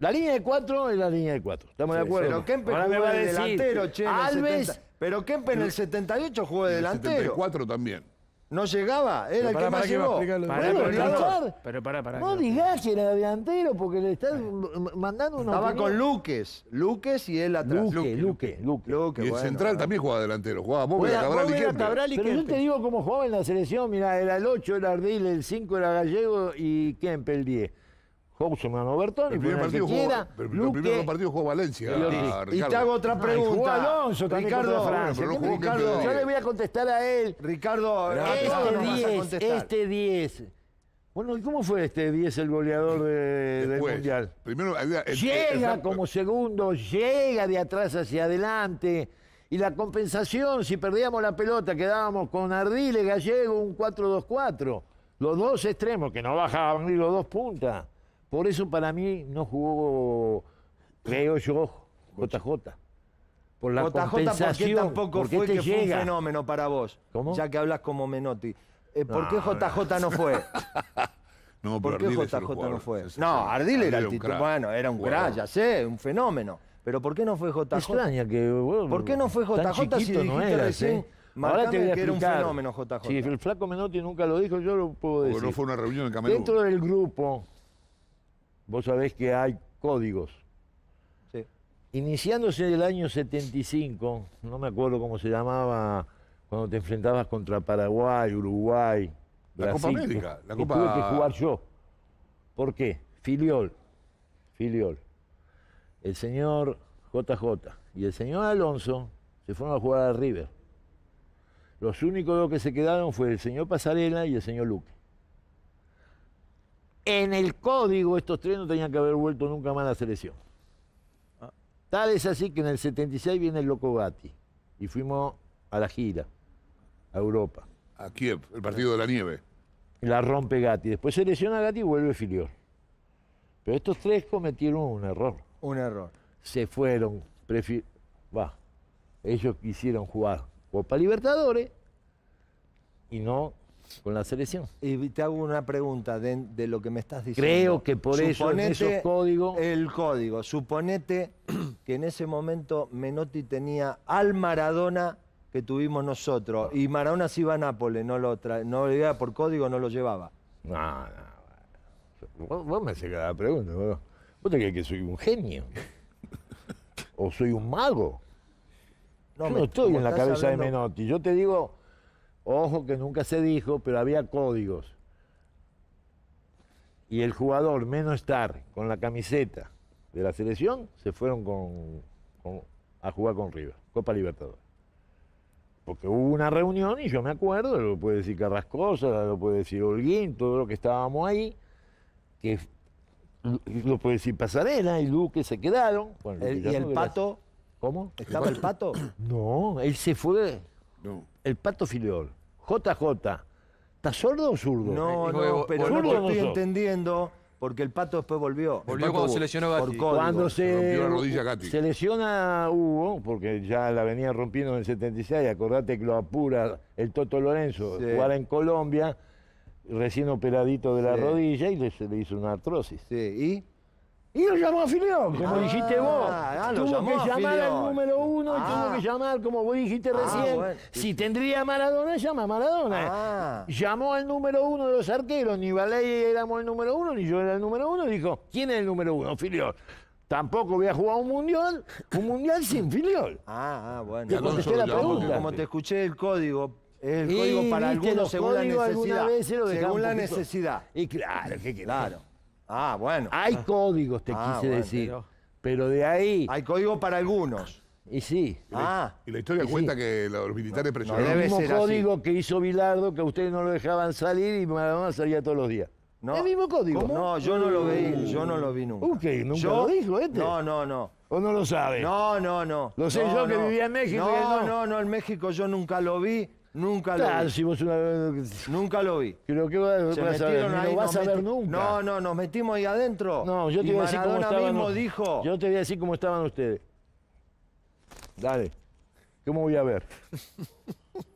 La línea de cuatro es la línea de cuatro. ¿Estamos de acuerdo? Pero Kempe jugaba jugó de delantero, che. Alves. pero Kempe en el 78 jugó de delantero. En el 74 también. No llegaba, era el que más llegó. pero, pero pará, pará. No digas que era delantero porque le estás mandando unos... Estaba con Luques. Luques y él atrás. Luque, Luque, Luque. y el central también jugaba delantero. Jugaba Bóveda, Cabral, y Kempe. y Pero yo te digo cómo jugaba en la selección. Mira, era el 8, era Ardil, el 5 era Gallego y Kempe el 10 jugó Manuel Bertón El primer partido jugó, pero el primer partido jugó Valencia. y te hago otra pregunta. Alonso Ricardo, Francia. yo le voy a contestar a él. Ricardo, este 10, este 10. Bueno, ¿y cómo fue este 10 el goleador del Mundial? llega como segundo, llega de atrás hacia adelante. Y la compensación, si perdíamos la pelota, quedábamos con Ardile Gallego, un 4-2-4. Los dos extremos que no bajaban ni los dos puntas. Por eso para mí no jugó, creo yo, JJ. Por la JJ, compensación, ¿por qué tampoco fue este que fue un fenómeno para vos? ¿Cómo? Ya que hablas como Menotti. Eh, ¿Por qué JJ no fue? no, ¿Por qué JJ no fue? No, Ardil era el titular. Bueno, era un crack, ya sé, un fenómeno. Pero ¿por qué no fue JJ? Extraña que. ¿Por qué no fue JJ chiquito, si no era, recién? Eh? Ahora te voy que era un fenómeno JJ. Si el flaco Menotti nunca lo dijo, yo lo puedo decir. Porque no fue una reunión en Camerún. Dentro del grupo Vos sabés que hay códigos. Sí. Iniciándose el año 75, no me acuerdo cómo se llamaba, cuando te enfrentabas contra Paraguay, Uruguay, la Copa América, la tuve que jugar yo. ¿Por qué? Filiol, Filiol. El señor JJ y el señor Alonso se fueron a jugar a River. Los únicos dos que se quedaron fue el señor Pasarela y el señor Luque en el código estos tres no tenían que haber vuelto nunca más a la selección. Ah. Tal es así que en el 76 viene el Loco Gatti y fuimos a la gira, a Europa. A Kiev, el partido de la nieve. La rompe Gatti. Después se lesiona Gatti y vuelve Filior. Pero estos tres cometieron un error. Un error. Se fueron. Va. Ellos quisieron jugar Copa Libertadores y no con la selección. Y te hago una pregunta de, lo que me estás diciendo. Creo que por eso en esos códigos... El código. Suponete que en ese momento Menotti tenía al Maradona que tuvimos nosotros. Y Maradona se iba a Nápoles, no lo tra no por código, no lo llevaba. No, no. Vos, me haces cada pregunta. Vos, te crees que soy un genio. o soy un mago. No, yo no estoy en la cabeza de Menotti. Yo te digo Ojo que nunca se dijo, pero había códigos. Y el jugador, menos estar con la camiseta de la selección, se fueron con, a jugar con River, Copa Libertadores. Porque hubo una reunión y yo me acuerdo, lo puede decir Carrascosa, lo puede decir Holguín, todo lo que estábamos ahí, que lo puede decir Pasarela y Luque se quedaron. ¿Y el pato? ¿Cómo? ¿Estaba el pato? No, él se fue. No. El pato filiol. JJ, ¿estás sordo o zurdo? No, no, pero no lo estoy entendiendo porque el pato después volvió. Volvió cuando se lesionó Gatti. Cuando se, se lesiona Hugo, porque ya la venía rompiendo en el 76, acordate que lo apura el Toto Lorenzo, jugar en Colombia, recién operadito de la rodilla y le, le hizo una artrosis. Sí, ¿y? Y lo llamó a Filión, como ah, dijiste vos. Ah, tuvo que llamar al número uno, ah. tuvo que llamar, como vos dijiste recién. si tendría Maradona, llama a Maradona. Llamó al número uno de los arqueros, ni Valé éramos el número uno, ni yo era el número uno. Dijo, ¿quién es el número uno? Filión. Tampoco voy a jugar un mundial, un mundial sin Filiol. Ah, bueno. Te contesté la pregunta. Como te escuché el código, el código para algunos según la necesidad. según la necesidad. Y claro, que claro. Ah, bueno. Hay códigos, te ah, quise decir. Pero... de ahí. Hay código para algunos. Y sí. Y la, ah. Y la historia cuenta que los militares presionaron. el mismo código que hizo Bilardo, que ustedes no lo dejaban salir y Maradona salía todos los días. No. El mismo código. No, yo no lo vi, yo no lo vi nunca. ¿Qué? ¿Nunca lo dijo este? No, no, no. ¿O no lo sabe? No, no, no. Lo sé yo que vivía en México. No, no, no, en México yo nunca lo vi. Nunca lo claro, vi. Si vos Nunca lo vi. Pero qué vas a ver, ahí, ¿Lo vas a ver nunca. No, no, nos metimos ahí adentro. No, yo te y voy a decir cómo estaban. Mismo dijo... Yo te voy a decir cómo estaban ustedes. Dale. ¿Cómo voy a ver?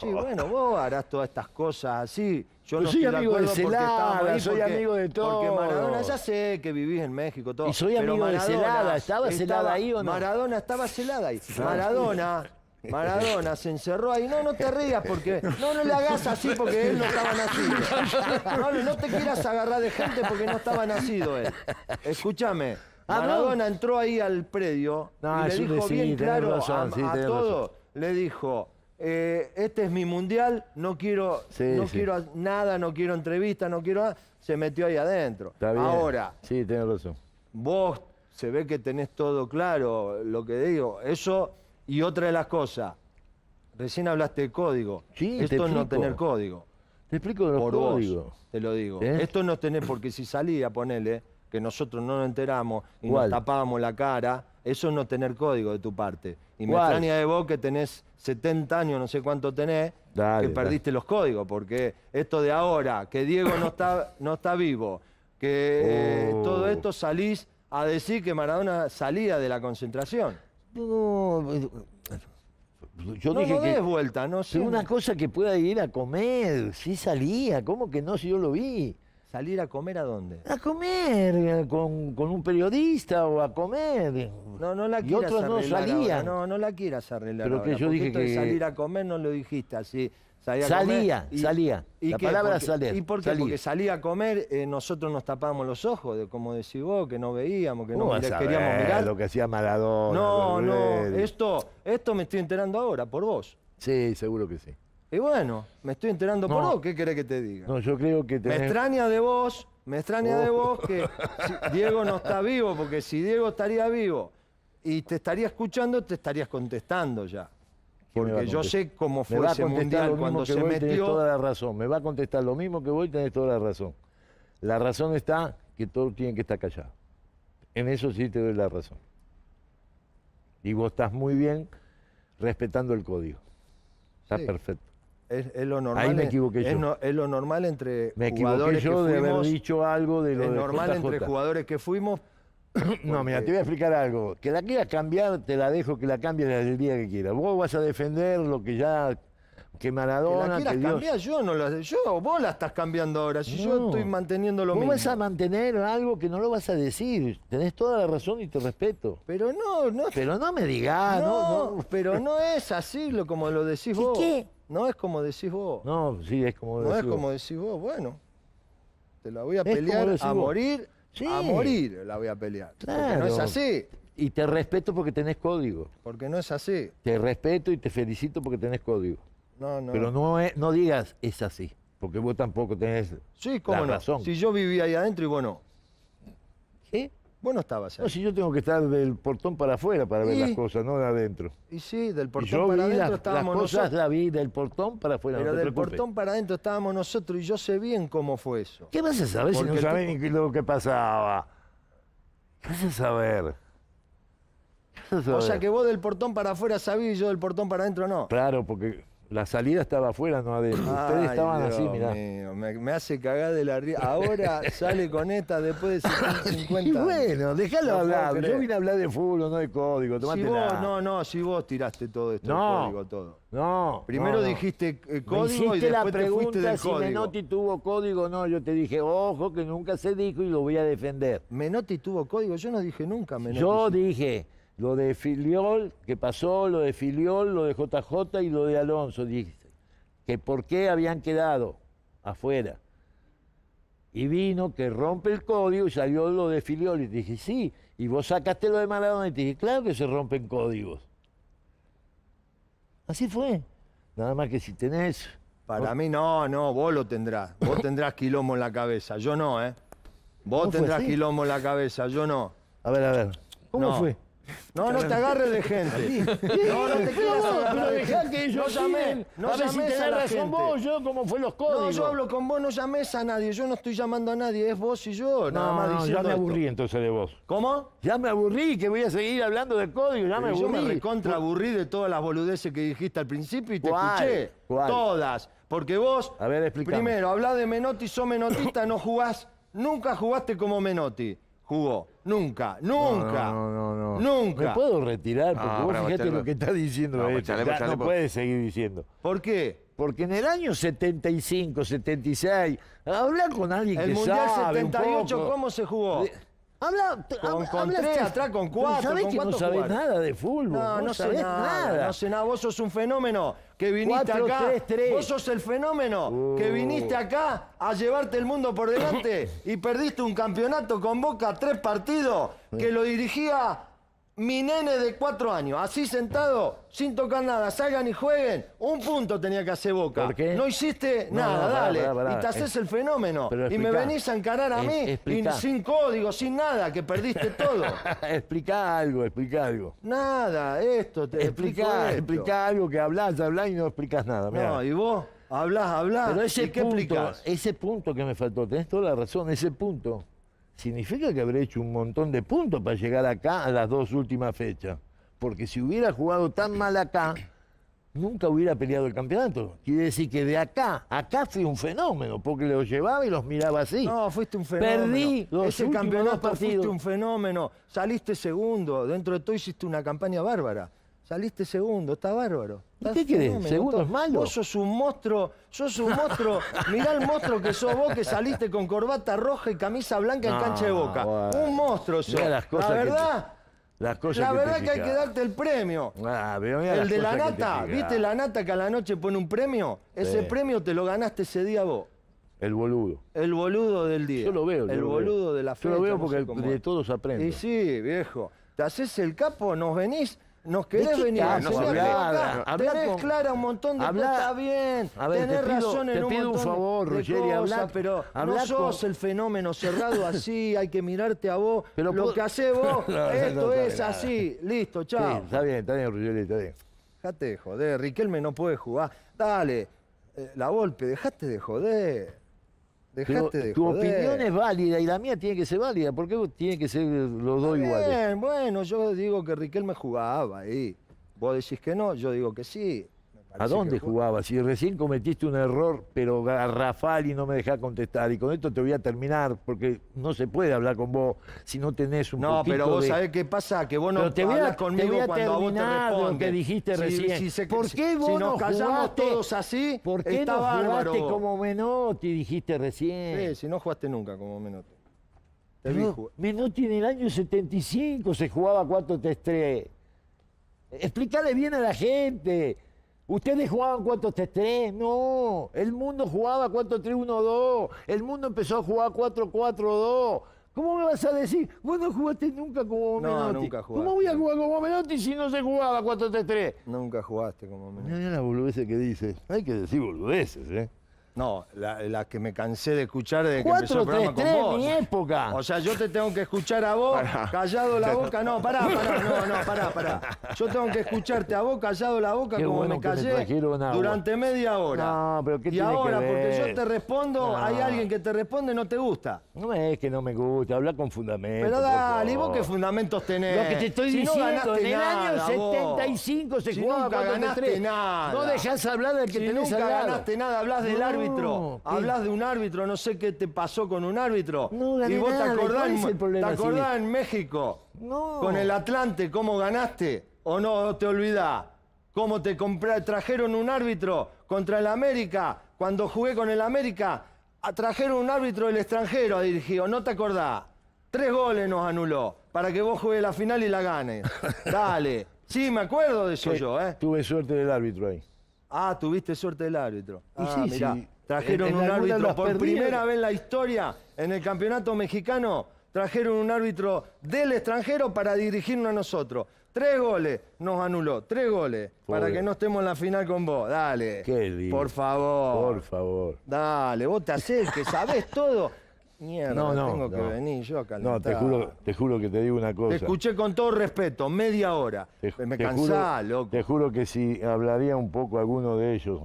Sí, bueno, vos harás todas estas cosas así. Yo pues no soy amigo de Celada, soy amigo de todo. Porque Maradona, ya sé que vivís en México, todo. Y soy amigo de Celada, ¿estaba Celada ahí o no? Maradona estaba Celada ahí. Maradona Maradona se encerró ahí. No, no te rías porque. No, no le hagas así porque él no estaba nacido. No, te quieras agarrar de gente porque no estaba nacido él. Escúchame. Ah, Maradona entró ahí al predio y ah, le dijo bien eh, claro a, Le dijo. este es mi mundial, no quiero, quiero nada, no quiero entrevista, no quiero nada. Se metió ahí adentro. Ahora, sí, razón. vos se ve que tenés todo claro, lo que digo. Eso y otra de las cosas, recién hablaste de código. Sí, Esto es no tener código. Te explico de los Por códigos. te lo digo. ¿Eh? Esto no tener, porque si salía, ponele, que nosotros no nos enteramos y nos tapábamos la cara, eso es no tener código de tu parte. Y me extraña de vos que tenés 70 años, no sé cuánto tenés, que perdiste los códigos, porque esto de ahora, que Diego no está, no está vivo, que eh, oh. todo esto salís a decir que Maradona salía de la concentración. No, pues, yo no, dije no que vuelta, no sé. Una cosa que pueda ir a comer, sí salía, ¿cómo que no si yo lo vi? ¿Salir a comer a dónde? A comer con, un periodista o a comer. No, no la quieras y no No, la quieras arreglar. Pero que yo dije que. salir a comer no lo dijiste así. Salía, salía, y, salía. la palabra ¿Y por qué? Salía. Porque salía a comer, eh, nosotros nos tapábamos los ojos, de, como decís vos, que no veíamos, que no mirá, queríamos mirar. Lo que hacía Maradona. No, no, esto, esto me estoy enterando ahora, por vos. Sí, seguro que sí. Y bueno, me estoy enterando por vos, ¿qué querés que te diga? No, yo creo que te Me extraña de vos, me extraña de oh. vos que Diego no está vivo, porque si Diego estaría vivo y te estaría escuchando, te estarías contestando ya. Porque yo sé cómo fue ese mundial cuando se metió. toda la razón. Me va a contestar lo mismo que voy, tenés toda la razón. La razón está que todos tienen que estar callados. En eso sí te doy la razón. Y vos estás muy bien respetando el código. Está perfecto. Es, lo normal. Ahí Es, lo normal entre jugadores yo de haber dicho algo de lo normal entre jugadores que fuimos, No, mira, te voy a explicar algo. Que la quieras cambiar, te la dejo que la cambies desde el día que quieras. Vos vas a defender lo que ya. Que Maradona. no la quieras que cambiar, yo no la. Yo, vos la estás cambiando ahora. Si yo estoy manteniendo lo mismo. Vos vas a mantener algo que no lo vas a decir. Tenés toda la razón y te respeto. Pero no, no. Pero no me digas, no, no, Pero no es así lo, como lo decís vos. qué? No es como decís vos. No, sí, es como decís No es como decís vos. Bueno, te la voy a pelear a morir a morir la voy a pelear. no es así. Y te respeto porque tenés código. Porque no es así. Te respeto y te felicito porque tenés código. No, no. Pero no, es, no digas es así, porque vos tampoco tenés sí, cómo no? Si yo vivía ahí adentro y bueno. ¿Qué? Vos no estabas No, si yo tengo que estar del portón para afuera para ver las cosas, no de adentro. Y sí, del portón para adentro estábamos las cosas nosotros. del portón para afuera. Pero del portón para adentro estábamos nosotros y yo sé bien cómo fue eso. ¿Qué vas a saber si no sabés ni lo que pasaba? ¿Qué vas a saber? O sea que vos del portón para afuera sabías y yo del portón para adentro no. Claro, porque la salida estaba afuera, no adentro. Ustedes estaban así, mirá. me, hace cagar de la ría. Ahora sale con esta después de 50 y bueno, déjalo hablar. Yo vine a hablar de fútbol, no de código. Tomate si vos, no, no, si vos tiraste todo esto, no, código, todo. No. Primero dijiste eh, código me y después la pregunta fuiste si Menotti tuvo código no. Yo te dije, ojo, que nunca se dijo y lo voy a defender. Menotti tuvo código. Yo no dije nunca Menotti. Yo dije lo de Filiol, que pasó, lo de Filiol, lo de JJ y lo de Alonso, dice. Que por qué habían quedado afuera. Y vino que rompe el código y salió lo de Filiol. Y te dije, sí. Y vos sacaste lo de Maradona y te dije, claro que se rompen códigos. Así fue. Nada más que si tenés. Para mí no, no, vos lo tendrás. Vos tendrás quilombo en la cabeza. Yo no, ¿eh? Vos tendrás quilombo en la cabeza, yo no. A ver, a ver. ¿Cómo fue? No, no te agarres de gente. No, no te quieras agarrar de gente. que ellos no no a ver si tenés razón vos, yo como fue los códigos. No, yo hablo con vos, no llames a nadie. Yo no estoy llamando a nadie, es vos y yo. nada más no, ya me aburrí entonces de vos. ¿Cómo? Ya me aburrí, que voy a seguir hablando de código, ya me aburrí. Yo me recontra de todas las boludeces que dijiste al principio y te escuché. Todas. Porque vos, a ver, primero, hablás de Menotti, sos menotista, no jugás, nunca jugaste como Menotti jugó. Nunca, nunca, no, no, no, nunca. Me puedo retirar ah, porque vos fíjate lo que está diciendo no, este. puede seguir diciendo. ¿Por qué? Porque en el año 75, 76, hablar con alguien que sabe El Mundial 78, ¿cómo se jugó? Habla, con, tres, atrás con cuatro. no sabés nada de fútbol. No, no, sabés nada, No sé nada. Vos sos un fenómeno que viniste acá. Vos sos el fenómeno que uh. viniste acá a llevarte el mundo por delante y perdiste un campeonato con Boca, tres partidos, que lo dirigía mi nene de cuatro años, así sentado, sin tocar nada, salgan y jueguen. Un punto tenía que hacer Boca. ¿Por qué? No hiciste nada, dale. y te haces el fenómeno. y me venís a encarar a eh, mí sin código, sin nada, que perdiste todo. explica algo, explica algo. Nada, esto, te explica, Explica algo que hablás, hablás y no explicás nada. No, y vos hablás, hablás. Pero ese, punto, ese punto que me faltó, tenés toda la razón, ese punto significa que habré hecho un montón de puntos para llegar acá a las dos últimas fechas. Porque si hubiera jugado tan mal acá, nunca hubiera peleado el campeonato. Quiere decir que de acá, acá fui un fenómeno, porque los llevaba y los miraba así. No, fuiste un fenómeno. Perdí ese campeonato, fuiste un fenómeno. Saliste segundo, dentro de todo hiciste una campaña bárbara. Saliste segundo, está bárbaro. qué quieres? ¿Segundo es malo? Vos sos un monstruo, sos un monstruo. Mirá el monstruo que sos vos que saliste con corbata roja y camisa blanca en cancha de boca. Un monstruo sos. las cosas la verdad. Que Las cosas la verdad que hay que darte el premio. Ah, el de la nata, ¿viste la nata que a la noche pone un premio? Ese premio te lo ganaste ese día vos. El boludo. El boludo del día. Yo lo veo. El boludo de la fecha. Yo lo veo porque de todos aprende. Y sí, viejo. Te haces el capo, nos venís nos querés venir a hablar, Tenés clara un montón de cosas, está bien. A tenés te razón en te un pido un favor, de pero no sos el fenómeno cerrado así, hay que mirarte a vos. lo que hacés vos, esto es así. Listo, chao. está bien, está bien, Ruggeri, está bien. Dejate de joder, Riquelme no puede jugar. Dale, eh, la golpe, dejate de joder tu opinión es válida y la mía tiene que ser válida. porque tiene que ser los dos iguales? Bueno, yo digo que Riquel me jugaba ahí. Vos decís que no, yo digo que sí. ¿A dónde jugabas? Si recién cometiste un error, pero garrafal y no me dejás contestar. Y con esto te voy a terminar, porque no se puede hablar con vos si no tenés un No, pero vos sabés qué pasa, que vos no te hablas conmigo cuando a vos te que dijiste recién. ¿Por qué vos nos no todos así, ¿por qué no jugaste como Menotti, dijiste recién? Sí, si no jugaste nunca como Menotti. Menotti en el año 75 se jugaba 4-3-3. Explícale bien a la gente. Ustedes jugaban 4-3-3, no. El mundo jugaba 4-3-1-2. El mundo empezó a jugar 4-4-2. ¿Cómo me vas a decir? Vos no jugaste nunca como Menotti. No, nunca jugaste. ¿Cómo voy a jugar como Menotti si no se jugaba 4-3-3? Nunca jugaste como Menotti. Mira las boludeces que dices. Hay que decir boludeces, ¿eh? No, la, que me cansé de escuchar de que empezó el programa 3, mi época. O sea, yo te tengo que escuchar a vos, callado la boca. No, pará, pará, no, no, pará, pará. Yo tengo que escucharte a vos, callado la boca, como me callé durante media hora. No, pero ¿qué y tiene ahora, que porque yo te respondo, hay alguien que te responde no te gusta. No es que no me gusta, habla con fundamentos. Pero dale, ¿y vos qué fundamentos tenés? Lo que te estoy diciendo, en el año 75 se si nunca ganaste 3. nada. No dejás hablar del que si nunca ganaste nada, hablas del árbitro Hablas de un árbitro, no sé qué te pasó con un árbitro. No, y vos te acordás, el te acordás en México con el Atlante, cómo ganaste. O no te olvidás. Cómo te trajeron un árbitro contra el América. Cuando jugué con el América, trajeron un árbitro del extranjero a dirigir. no te acordás? Tres goles nos anuló para que vos juegues la final y la ganes. Dale. Sí, me acuerdo de eso yo, ¿eh? Tuve suerte del árbitro ahí. Ah, tuviste suerte del árbitro. Ah, Trajeron un árbitro por primera vez en la historia en el campeonato mexicano. Trajeron un árbitro del extranjero para dirigirnos a nosotros. Tres goles nos anuló, tres goles. Para que no estemos en la final con vos. Dale. Por favor. Por favor. Dale, vos te acerques, que sabés todo. Mierda, no, no, tengo que venir yo a No, te juro, que te digo una cosa. Te escuché con todo respeto, media hora. me cansaba, loco. Te juro que si hablaría un poco alguno de ellos,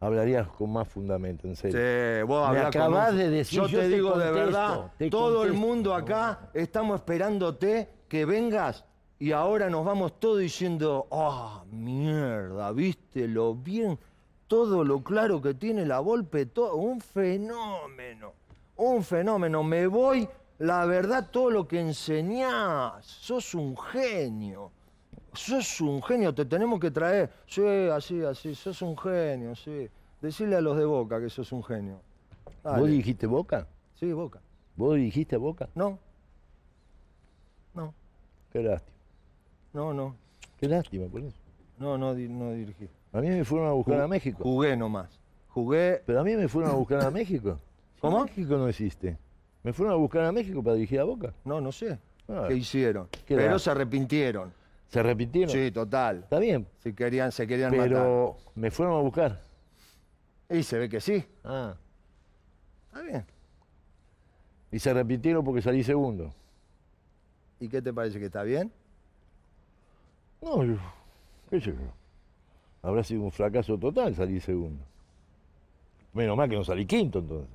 hablarías con más fundamento, en serio. Sí, vos acabás de decir, yo, te, digo de verdad, todo el mundo acá estamos esperándote que vengas y ahora nos vamos todos diciendo, ah, mierda, viste lo bien, todo lo claro que tiene la golpe, todo, un fenómeno, un fenómeno. Me voy, la verdad, todo lo que enseñás, sos un genio sos un genio, te tenemos que traer. Sí, así, así, sos un genio, sí. Decirle a los de Boca que sos un genio. ¿Vos dijiste Boca? Sí, Boca. ¿Vos dijiste Boca? No. No. Qué lástima. No, no. Qué lástima por eso. No, no, dirigí. A mí me fueron a buscar a México. Jugué nomás. Jugué. Pero a mí me fueron a buscar a México. ¿Cómo? México no existe. Me fueron a buscar a México para dirigir a Boca. No, no sé. Ah. ¿Qué hicieron? Pero se arrepintieron. Se repitieron. Sí, total. Está bien. Si querían, se querían Pero Pero me fueron a buscar. Y se ve que sí. Ah. Está bien. Y se repitieron porque salí segundo. ¿Y qué te parece que está bien? No, yo, qué sé yo. Habrá sido un fracaso total salir segundo. Menos mal que no salí quinto entonces.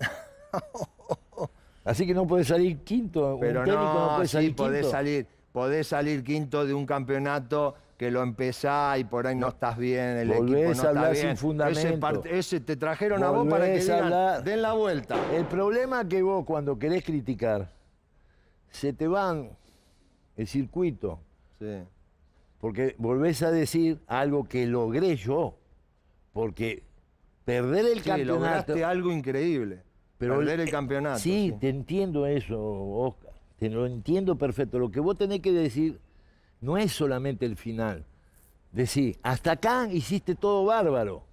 Así que no podés salir quinto. Pero un técnico no, no podés salir podés salir quinto de un campeonato que lo empezá y por ahí no estás bien, el equipo no a hablar sin fundamento. Ese, te trajeron a vos para que den la vuelta. El problema que vos cuando querés criticar, se te van el circuito. Sí. Porque volvés a decir algo que logré yo. Porque perder el sí, campeonato... lograste algo increíble. Pero perder el, campeonato. sí, te entiendo eso, Oscar. Lo entiendo perfecto. Lo que vos tenés que decir no es solamente el final. Decir, hasta acá hiciste todo bárbaro.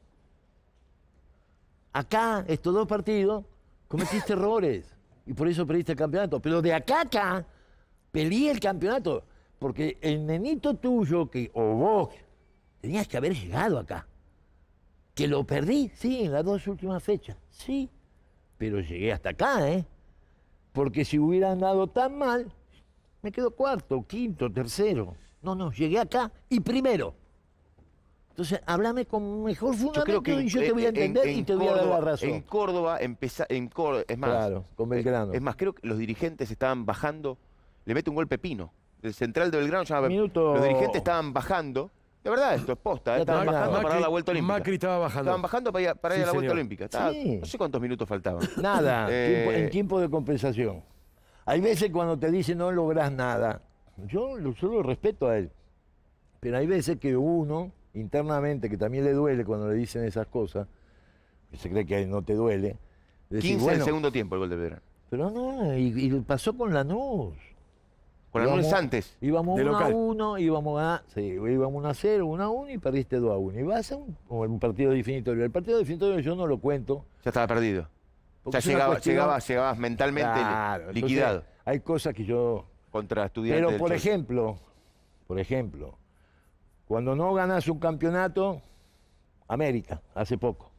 Acá, estos dos partidos, cometiste errores y por eso perdiste el campeonato. Pero de acá acá, peleé el campeonato. Porque el nenito tuyo, que, o vos, tenías que haber llegado acá. Que lo perdí, sí, en las dos últimas fechas, sí. Pero llegué hasta acá, ¿eh? porque si hubiera andado tan mal, me quedo cuarto, quinto, tercero. No, no, llegué acá y primero. Entonces, háblame con mejor fundamento y yo te voy a entender y te voy a dar la razón. En Córdoba, en es más. con Belgrano. Eh, es, más, creo que los dirigentes estaban bajando, le mete un golpe Pino. El central de Belgrano ya Los dirigentes estaban bajando de verdad, esto es posta. Eh. Estaban bajando para la vuelta olímpica. estaba bajando. Estaban bajando para ir, para ir a la vuelta olímpica. No sé cuántos minutos faltaban. Nada, eh, en tiempo de compensación. Hay veces cuando te dicen no logras nada. Yo, solo lo respeto a él. Pero hay veces que uno, internamente, que también le duele cuando le dicen esas cosas, que se cree que a él no te duele. Decir, 15 bueno, el segundo tiempo el gol de Pedro. Pero no, y, y pasó con Lanús. Por íbamos, algunos antes. Íbamos 1 a 1, íbamos a, sí, íbamos 1 a 0, 1 a 1 y perdiste 2 a 1. Y vas a un, un, partido definitorio. El partido definitorio yo no lo cuento. Ya estaba perdido. ya llegaba, llegabas, llegabas mentalmente claro, liquidado. hay cosas que yo. Contra estudiantes. Pero por ejemplo, por ejemplo, cuando no ganas un campeonato, América, hace poco,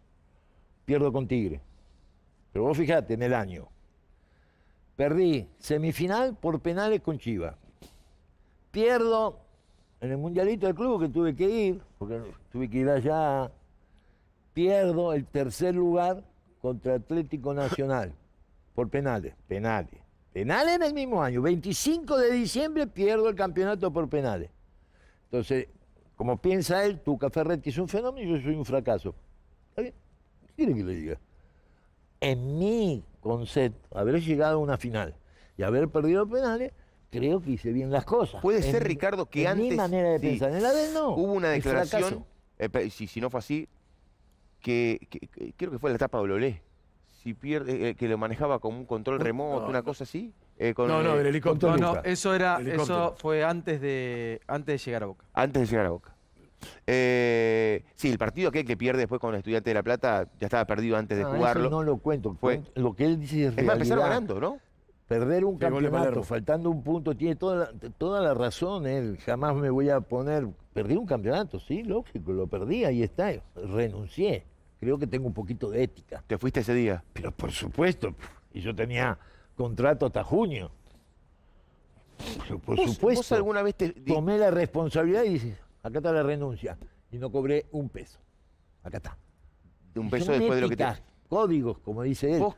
pierdo con Tigre. Pero vos fijate en el año. Perdí semifinal por penales con Chivas. Pierdo en el Mundialito del Club que tuve que ir, porque tuve que ir allá. Pierdo el tercer lugar contra Atlético Nacional por penales, penales. Penales en el mismo año, 25 de diciembre pierdo el campeonato por penales. Entonces, como piensa él, Tuca Ferretti es un fenómeno y yo soy un fracaso. ¿Está ¿Qué quiere que le diga? en mi concepto, haber llegado a una final y haber perdido penales, creo que hice bien las cosas. Puede ser, Ricardo, que antes. mi manera de pensar, en la no. Hubo una declaración, eh, si, no fue así, que, creo que fue la etapa de Lolé. Si eh, que lo manejaba como un control remoto, una cosa así. Eh, no, no, el helicóptero. eso, era, eso fue antes de, antes de llegar a Boca. Antes de llegar a Boca. Eh, sí, el partido aquel que pierde después con el Estudiante de La Plata ya estaba perdido antes de ah, jugarlo. no lo cuento. lo que él dice es. Es más, ganando, ¿no? Perder un campeonato faltando un punto, tiene toda la, toda la razón él. ¿eh? Jamás me voy a poner. Perdí un campeonato, sí, lógico, lo perdí, ahí está, renuncié. Creo que tengo un poquito de ética. ¿Te fuiste ese día? Pero por supuesto, y yo tenía contrato hasta junio. por supuesto. alguna vez te... Tomé la responsabilidad y dices acá está la renuncia, y no cobré un peso. Acá está. De un peso después de lo que te... Códigos, como dice él. ¿Vos